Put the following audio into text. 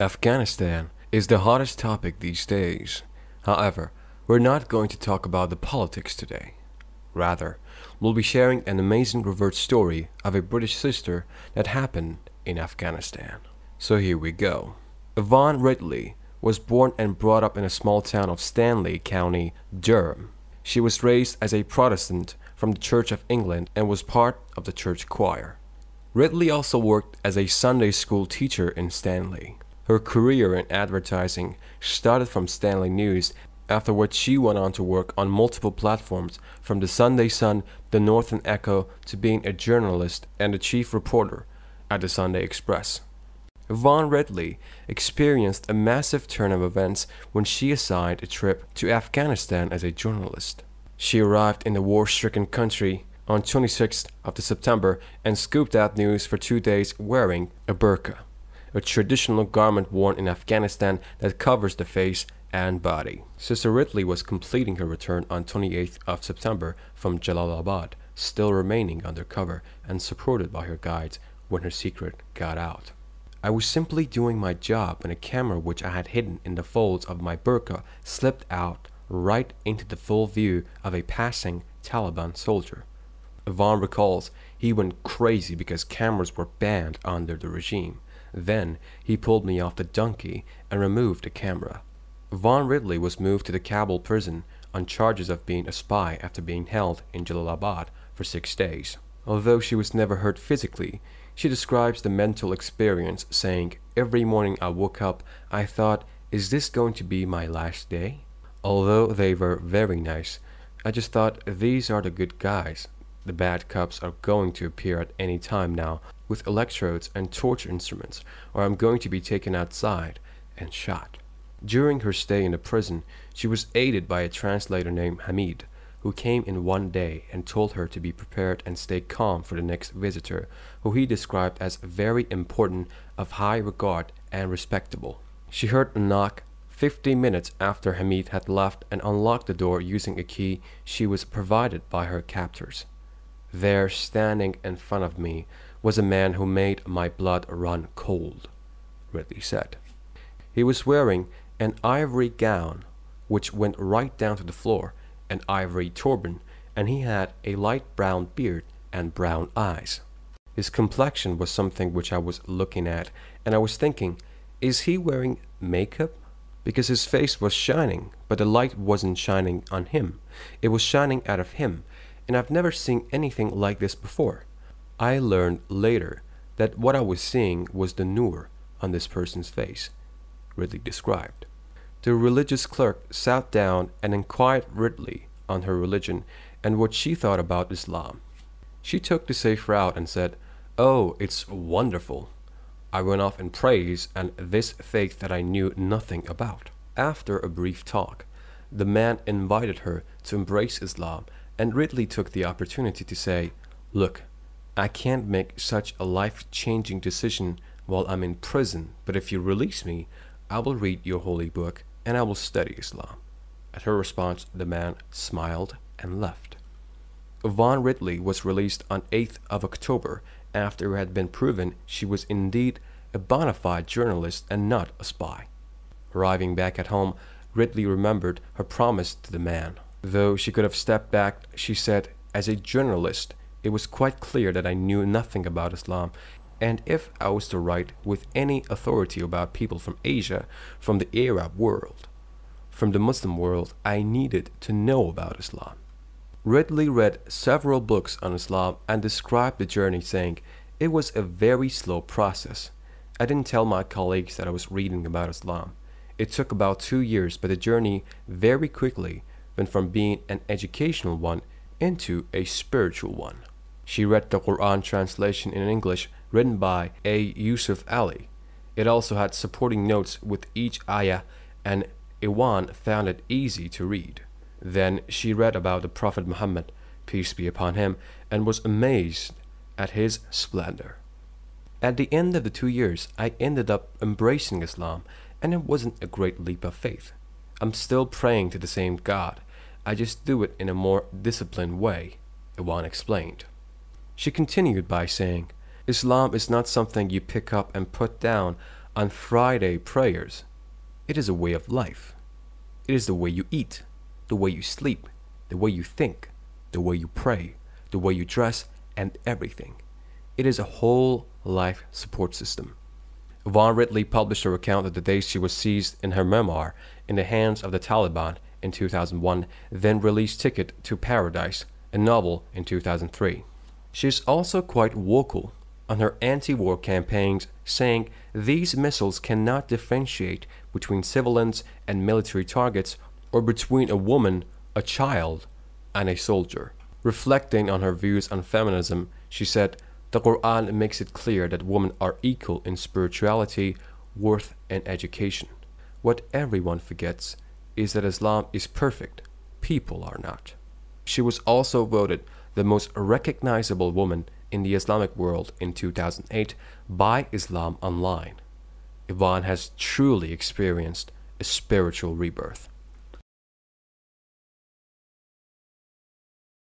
Afghanistan is the hottest topic these days. However, we're not going to talk about the politics today. Rather, we'll be sharing an amazing reverse story of a British sister that happened in Afghanistan. So here we go. Yvonne Ridley was born and brought up in a small town of Stanley County, Durham. She was raised as a Protestant from the Church of England and was part of the church choir. Ridley also worked as a Sunday school teacher in Stanley. Her career in advertising started from Stanley News, which she went on to work on multiple platforms, from the Sunday Sun, the Northern Echo, to being a journalist and a chief reporter at the Sunday Express. Yvonne Ridley experienced a massive turn of events when she assigned a trip to Afghanistan as a journalist. She arrived in the war-stricken country on 26th of September and scooped out news for two days wearing a burqa a traditional garment worn in Afghanistan that covers the face and body. Sister Ridley was completing her return on 28th of September from Jalalabad, still remaining undercover and supported by her guides when her secret got out. I was simply doing my job when a camera which I had hidden in the folds of my burqa slipped out right into the full view of a passing Taliban soldier. Yvonne recalls he went crazy because cameras were banned under the regime. Then he pulled me off the donkey and removed the camera. Von Ridley was moved to the Kabul prison on charges of being a spy after being held in Jalalabad for six days. Although she was never hurt physically, she describes the mental experience, saying, Every morning I woke up, I thought, is this going to be my last day? Although they were very nice, I just thought, these are the good guys. The bad cops are going to appear at any time now, with electrodes and torture instruments, or I'm going to be taken outside and shot. During her stay in the prison, she was aided by a translator named Hamid, who came in one day and told her to be prepared and stay calm for the next visitor, who he described as very important, of high regard, and respectable. She heard a knock 15 minutes after Hamid had left and unlocked the door using a key she was provided by her captors. There, standing in front of me, was a man who made my blood run cold, Ridley said. He was wearing an ivory gown, which went right down to the floor, an ivory turban, and he had a light brown beard and brown eyes. His complexion was something which I was looking at, and I was thinking, is he wearing makeup? Because his face was shining, but the light wasn't shining on him. It was shining out of him, and I've never seen anything like this before. I learned later that what I was seeing was the nur on this person's face, Ridley described. The religious clerk sat down and inquired Ridley on her religion and what she thought about Islam. She took the safe route and said, Oh, it's wonderful. I went off in praise and this faith that I knew nothing about. After a brief talk, the man invited her to embrace Islam and Ridley took the opportunity to say, Look, I can't make such a life changing decision while I'm in prison, but if you release me, I will read your holy book and I will study Islam. At her response, the man smiled and left. Yvonne Ridley was released on 8th of October after it had been proven she was indeed a bona fide journalist and not a spy. Arriving back at home, Ridley remembered her promise to the man. Though she could have stepped back, she said, as a journalist, it was quite clear that I knew nothing about Islam, and if I was to write with any authority about people from Asia, from the Arab world, from the Muslim world, I needed to know about Islam. Ridley read several books on Islam and described the journey, saying, It was a very slow process. I didn't tell my colleagues that I was reading about Islam. It took about two years, but the journey very quickly went from being an educational one into a spiritual one. She read the Quran translation in English written by A. Yusuf Ali. It also had supporting notes with each ayah and Iwan found it easy to read. Then she read about the Prophet Muhammad, peace be upon him, and was amazed at his splendor. At the end of the two years, I ended up embracing Islam, and it wasn't a great leap of faith. I'm still praying to the same God, I just do it in a more disciplined way, Iwan explained. She continued by saying, Islam is not something you pick up and put down on Friday prayers. It is a way of life. It is the way you eat, the way you sleep, the way you think, the way you pray, the way you dress, and everything. It is a whole life support system. Von Ridley published her account of the day she was seized in her memoir in the hands of the Taliban in 2001, then released Ticket to Paradise, a novel in 2003. She's also quite vocal on her anti-war campaigns, saying these missiles cannot differentiate between civilians and military targets or between a woman, a child, and a soldier. Reflecting on her views on feminism, she said, The Quran makes it clear that women are equal in spirituality, worth, and education. What everyone forgets is that Islam is perfect, people are not. She was also voted the most recognizable woman in the Islamic world in 2008 by Islam Online. Yvonne has truly experienced a spiritual rebirth.